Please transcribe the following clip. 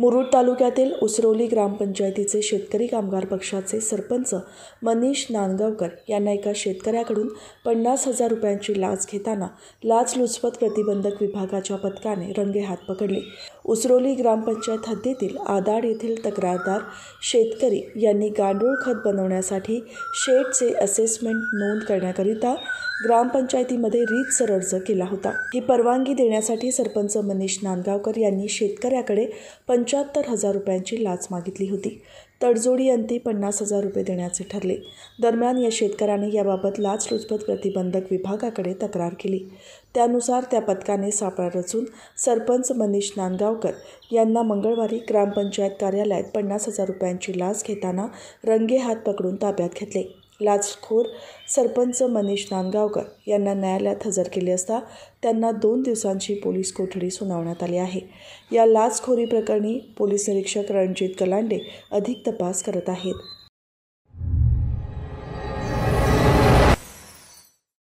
मुरुड तालुक्यातील उसरोली ग्रामपंचायतीचे शेतकरी कामगार पक्षाचे सरपंच मनीष नांदगावकर यांना एका शेतकऱ्याकडून पन्नास हजार रुपयांची लाच घेताना लाचलुचपत प्रतिबंधक विभागाच्या पथकाने रंगेहात पकडले उसरोली ग्रामपंचायत हद्दीतील आदाड येथील तक्रारदार शेतकरी यांनी गांडूळ खत बनवण्यासाठी शेडचे असेसमेंट नोंद करण्याकरिता ग्रामपंचायतीमध्ये रीतसर अर्ज केला होता ही परवानगी देण्यासाठी सरपंच मनीष नांदगावकर यांनी शेतकऱ्याकडे पंच्याहत्तर हजार रुपयांची लाच मागितली होती तडजोडी अंती पन्नास हजार रुपये देण्याचे ठरले दरम्यान या शेतकऱ्याने याबाबत लाचलुचपत प्रतिबंधक विभागाकडे तक्रार केली त्यानुसार त्या पथकाने सापळा रचून सरपंच मनीष नांदगावकर यांना मंगळवारी ग्रामपंचायत कार्यालयात पन्नास हजार रुपयांची लाच घेताना रंगेहात पकडून ताब्यात घेतले लाचखोर सरपंच मनीष नांदगावकर यांना न्यायालयात हजर केले असता त्यांना दोन दिवसांची पोलीस कोठडी सुनावण्यात आली आहे या लाचखोरी प्रकरणी पोलीस निरीक्षक रणजित कलांडे अधिक तपास करत आहेत